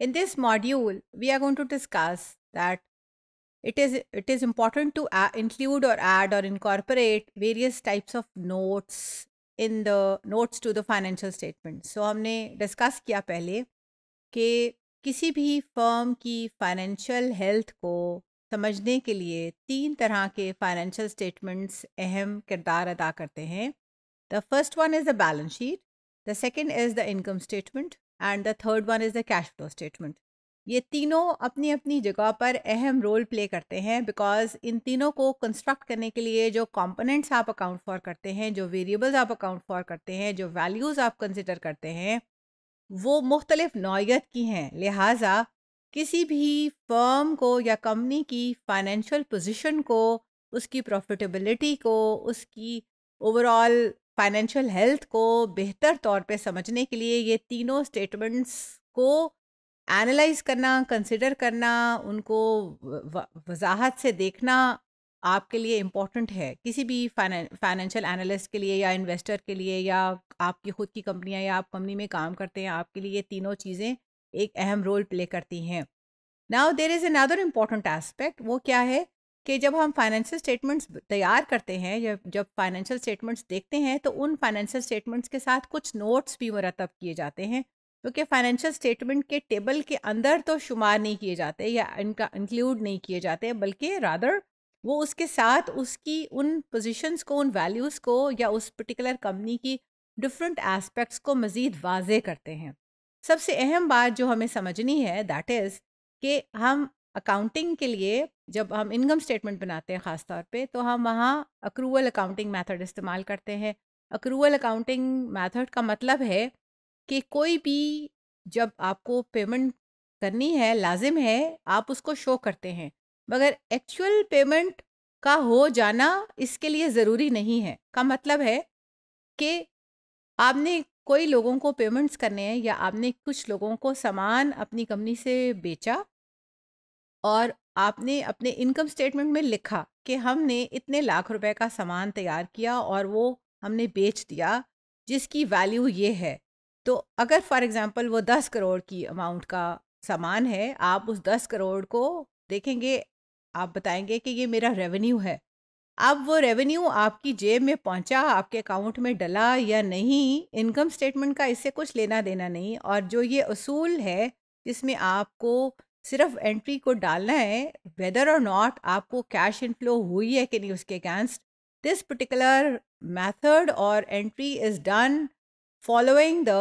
In this module, we are going to discuss that it is, it is important to include or add or incorporate various types of notes in the notes to the financial statement. So हमने discuss किया पहले कि किसी भी firm की financial health को समझने के लिए तीन तरह के फाइनेंशियल स्टेटमेंट्स अहम किरदार अदा करते हैं the first one is the balance sheet the second is the income statement and the third one is the cash flow statement ये तीनों अपनी अपनी जगह पर अहम रोल प्ले करते हैं बिकॉज इन तीनों को कंस्ट्रक्ट करने के लिए जो कंपोनेंट्स आप अकाउंट फॉर करते हैं जो वेरिएबल्स आप अकाउंट फॉर करते हैं जो वैल्यूज़ आप कंसिडर करते हैं वो मुख्तलिफ नौत की हैं लिहाजा किसी भी फर्म को या कंपनी की फाइनेंशियल पोजिशन को उसकी प्रॉफिटेबिलिटी को उसकी ओवरऑल फाइनेंशियल हेल्थ को बेहतर तौर पे समझने के लिए ये तीनों स्टेटमेंट्स को एनालाइज करना कंसिडर करना उनको वजाहत से देखना आपके लिए इम्पॉर्टेंट है किसी भी फाइनेंशियल एनालिस्ट के लिए या इन्वेस्टर के लिए या आपकी खुद की कंपनियां या आप कंपनी में काम करते हैं आपके लिए ये तीनों चीज़ें एक अहम रोल प्ले करती हैं now there is another important aspect वो क्या है कि जब हम फाइनेंशियल स्टेटमेंट्स तैयार करते हैं जब जब फाइनेंशियल स्टेटमेंट्स देखते हैं तो उन फाइनेंशियल स्टेटमेंट्स के साथ कुछ नोट्स भी मुरतब किए जाते हैं क्योंकि फाइनेंशियल स्टेटमेंट के टेबल के अंदर तो शुमार नहीं किए जाते या इनका इंक्लूड नहीं किए जाते बल्कि रादर वो उसके साथ उसकी उन पोजिशन को उन वैल्यूज़ को या उस पर्टिकुलर कंपनी की डिफरेंट एस्पेक्ट्स को मज़ीद वाजे करते हैं सबसे अहम बात जो हमें समझनी है दैट इज़ कि हम अकाउंटिंग के लिए जब हम इनकम स्टेटमेंट बनाते हैं ख़ास तौर पे तो हम वहाँ अक्रूवल अकाउंटिंग मेथड इस्तेमाल करते हैं अक्रूवल अकाउंटिंग मेथड का मतलब है कि कोई भी जब आपको पेमेंट करनी है लाजिम है आप उसको शो करते हैं मगर एक्चुअल पेमेंट का हो जाना इसके लिए ज़रूरी नहीं है का मतलब है कि आपने कोई लोगों को पेमेंट्स करने हैं या आपने कुछ लोगों को सामान अपनी कंपनी से बेचा और आपने अपने इनकम स्टेटमेंट में लिखा कि हमने इतने लाख रुपए का सामान तैयार किया और वो हमने बेच दिया जिसकी वैल्यू ये है तो अगर फॉर एग्ज़ाम्पल वो दस करोड़ की अमाउंट का सामान है आप उस दस करोड़ को देखेंगे आप बताएंगे कि ये मेरा रेवेन्यू है अब वो रेवेन्यू आपकी जेब में पहुंचा आपके अकाउंट में डला या नहीं इनकम स्टेटमेंट का इससे कुछ लेना देना नहीं और जो ये असूल है जिसमें आपको सिर्फ एंट्री को डालना है वेदर और नॉट आपको कैश इनफ्लो हुई है कि नहीं उसके अगेंस्ट दिस पर्टिकुलर मैथड और entry is done following the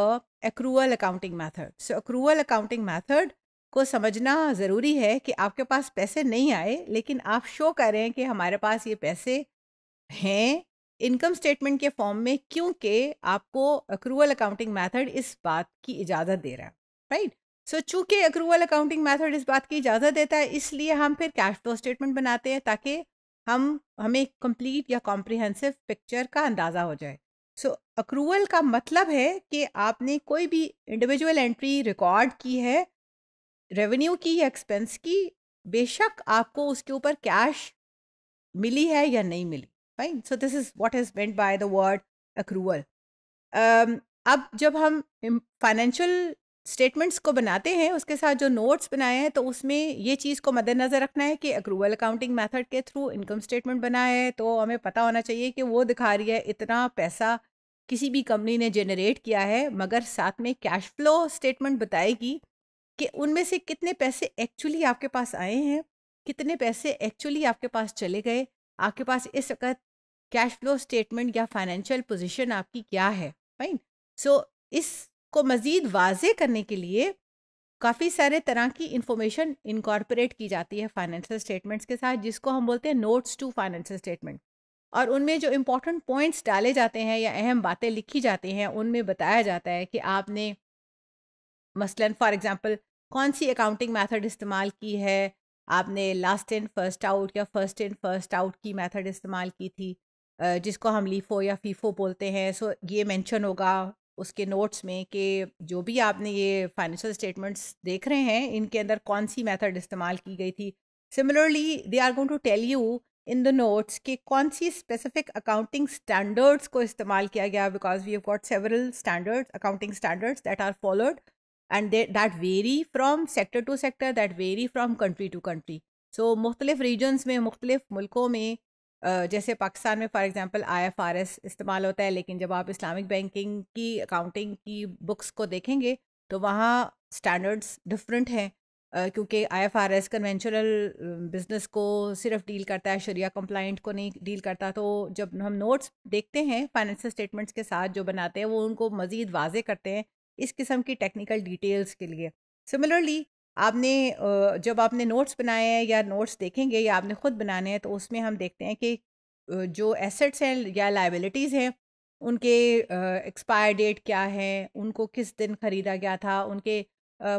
accrual accounting method so accrual accounting method को समझना ज़रूरी है कि आपके पास पैसे नहीं आए लेकिन आप शो कर रहे हैं कि हमारे पास ये पैसे हैं इनकम स्टेटमेंट के फॉर्म में क्योंकि आपको अक्रूवल अकाउंटिंग मैथड इस बात की इजाज़त दे रहा है राइट सो so, चूंकि अक्रूवल अकाउंटिंग मेथड इस बात की इजाज़त देता है इसलिए हम फिर कैश फ्लो स्टेटमेंट बनाते हैं ताकि हम हमें कंप्लीट या कॉम्प्रिहेंसिव पिक्चर का अंदाज़ा हो जाए सो so, अक्रूवल का मतलब है कि आपने कोई भी इंडिविजुअल एंट्री रिकॉर्ड की है रेवेन्यू की या एक्सपेंस की बेशक आपको उसके ऊपर कैश मिली है या नहीं मिली fine so this is what is meant by the word accrual अब जब हम फाइनेंशियल स्टेटमेंट्स को बनाते हैं उसके साथ जो नोट्स बनाए हैं तो उसमें ये चीज़ को मद्देनज़र रखना है कि अक्रूवल अकाउंटिंग मेथड के थ्रू इनकम स्टेटमेंट बनाया है तो हमें पता होना चाहिए कि वो दिखा रही है इतना पैसा किसी भी कंपनी ने जनरेट किया है मगर साथ में कैश फ्लो स्टेटमेंट बताएगी कि उनमें से कितने पैसे एक्चुअली आपके पास आए हैं कितने पैसे एक्चुअली आपके पास चले गए आपके पास इस वक्त कैश फ्लो स्टेटमेंट या फाइनेंशियल पोजिशन आपकी क्या है फाइन सो so, इस को मज़ीद वाजे करने के लिए काफ़ी सारे तरह की इन्फॉर्मेशन इनकॉर्पोरेट की जाती है फाइनेंशियल स्टेटमेंट्स के साथ जिसको हम बोलते हैं नोट्स टू फाइनेंशियल स्टेटमेंट और उनमें जो इम्पोर्टेंट पॉइंट्स डाले जाते हैं या अहम बातें लिखी जाती हैं उनमें बताया जाता है कि आपने मसलन फॉर एग्ज़ाम्पल कौन सी अकाउंटिंग मैथड इस्तेमाल की है आपने लास्ट इन फर्स्ट आउट या फर्स्ट इन फर्स्ट आउट की मैथड इस्तेमाल की थी जिसको हम लीफो या फीफो बोलते हैं सो ये मैंशन होगा उसके नोट्स में कि जो भी आपने ये फाइनेंशियल स्टेटमेंट्स देख रहे हैं इनके अंदर कौन सी मेथड इस्तेमाल की गई थी similarly they are going to tell you in the notes कि कौन सी स्पेसिफिक अकाउंटिंग स्टैंडर्ड्स को इस्तेमाल किया गया because we have got several standards accounting standards that are followed and that vary from sector to sector that vary from country to country so मुख्तलिफ regions में मुख्तलिफ मुल्कों में जैसे पाकिस्तान में फॉर एग्जांपल आईएफआरएस इस्तेमाल होता है लेकिन जब आप इस्लामिक बैंकिंग की अकाउंटिंग की बुक्स को देखेंगे तो वहाँ स्टैंडर्ड्स डिफरेंट हैं क्योंकि I F R S conventional business को सिर्फ डील करता है शरिया कंप्लाइंट को नहीं डील करता तो जब हम नोट्स देखते हैं फाइनेंशियल स्टेटमेंट्स के साथ जो बनाते हैं वो उनको मज़ीद वाजे करते हैं इस किस्म की टेक्निकल डिटेल्स के लिए सिमिलरली आपने जब आपने नोट्स बनाए हैं या नोट्स देखेंगे या आपने ख़ुद बनाने हैं तो उसमें हम देखते हैं कि जो एसेट्स हैं या लाइबिलिटीज़ हैं उनके एक्सपायर डेट क्या है उनको किस दिन ख़रीदा गया था उनके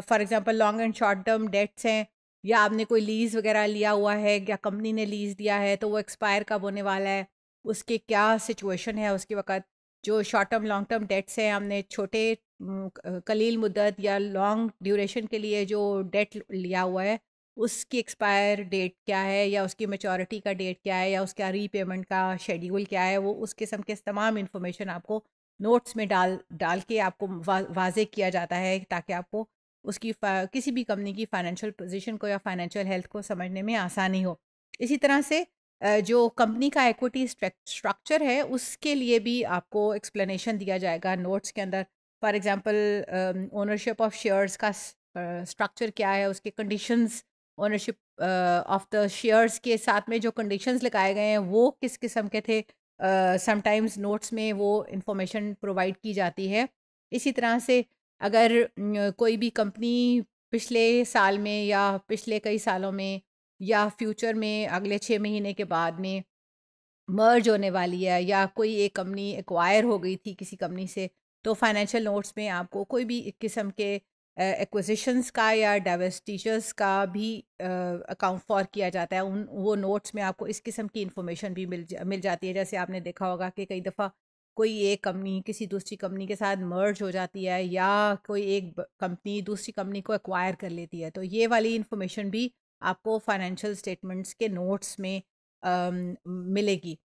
for example long and short term debts हैं या आपने कोई लीज़ वगैरह लिया हुआ है या कंपनी ने लीज़ दिया है तो वो एक्सपायर कब होने वाला है उसके क्या सिचुएशन है उसके वक़्त जो short term long term debts हैं हमने छोटे कलील मुद्दत या लॉन्ग ड्यूरेशन के लिए जो डेट लिया हुआ है उसकी एक्सपायर डेट क्या है या उसकी मेचोरिटी का डेट क्या है या उसका रीपेमेंट का शेड्यूल क्या है वो उस किस्म के तमाम इन्फॉर्मेशन आपको नोट्स में डाल डाल के आपको वा, वाजे किया जाता है ताकि आपको उसकी किसी भी कंपनी की फाइनेंशियल पोजीशन को या फाइनेंशियल हेल्थ को समझने में आसानी हो इसी तरह से जो कंपनी का एक्विटी स्ट्रक्चर है उसके लिए भी आपको एक्सप्लेनेशन दिया जाएगा नोट्स के अंदर for example ownership of shares का स्ट्रक्चर क्या है उसके conditions ownership of the shares के साथ में जो कंडीशंस लगाए गए हैं वो किस किस्म के थे समटाइम्स uh, नोट्स में वो इंफॉर्मेशन प्रोवाइड की जाती है इसी तरह से अगर कोई भी कंपनी पिछले साल में या पिछले कई सालों में या फ्यूचर में अगले छः महीने के बाद में मर्ज होने वाली है या कोई एक कंपनी एक्वायर हो गई थी किसी कंपनी से तो फाइनेंशियल नोट्स में आपको कोई भी किस्म के एक्विजिशंस का या डाइवेस्टिचर्स का भी अकाउंट फॉर किया जाता है उन वो नोट्स में आपको इस किस्म की इन्फॉर्मेशन भी मिल जा, मिल जाती है जैसे आपने देखा होगा कि कई दफ़ा कोई एक कंपनी किसी दूसरी कंपनी के साथ मर्ज हो जाती है या कोई एक कंपनी दूसरी कंपनी को एक्वायर कर लेती है तो ये वाली इन्फॉर्मेशन भी आपको फाइनेंशियल स्टेटमेंट्स के नोट्स में आ, मिलेगी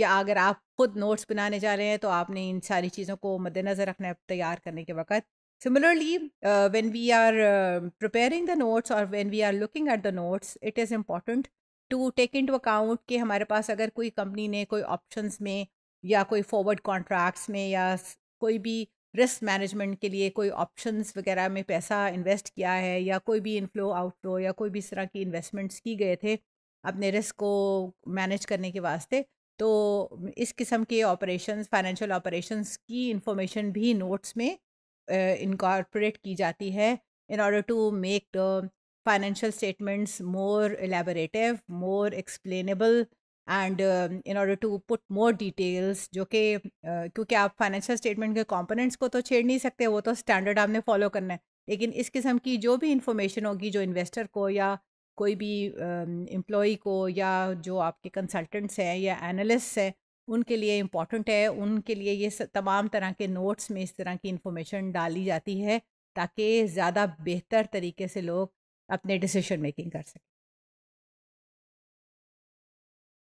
या अगर आप खुद नोट्स बनाने जा रहे हैं तो आपने इन सारी चीज़ों को मद्देनज़र रखना है तैयार करने के वक्त similarly uh, when we are uh, preparing the notes or when we are looking at the notes it is important to take into account कि हमारे पास अगर कोई कंपनी ने कोई ऑप्शंस में या कोई फॉरवर्ड कॉन्ट्रैक्ट्स में या कोई भी रिस्क मैनेजमेंट के लिए कोई ऑप्शंस वगैरह में पैसा इन्वेस्ट किया है या कोई भी इनफ्लो आउटफ्लो या कोई भी इस तरह की इन्वेस्टमेंट्स की गए थे अपने रिस्क को मैनेज करने के वास्ते तो इस किस्म के ऑपरेशंस फाइनेंशियल ऑपरेशंस की इंफॉर्मेशन भी नोट्स में इनकॉर्पोरेट की जाती है in order to make the financial statements more elaborative more explainable and in order to put more details जो कि uh, क्योंकि आप फाइनेंशियल स्टेटमेंट के कंपोनेंट्स को तो छेड़ नहीं सकते वो तो स्टैंडर्ड आपने फॉलो करना है लेकिन इस किस्म की जो भी इंफॉर्मेशन होगी जो इन्वेस्टर को या कोई भी एम्प्लॉय uh, को या जो आपके कंसल्टेंट्स हैं या एनालिस्ट हैं उनके लिए इम्पॉर्टेंट है उनके लिए ये तमाम तरह के नोट्स में इस तरह की इन्फॉर्मेशन डाली जाती है ताकि ज़्यादा बेहतर तरीके से लोग अपने डिसीशन मेकिंग कर सकें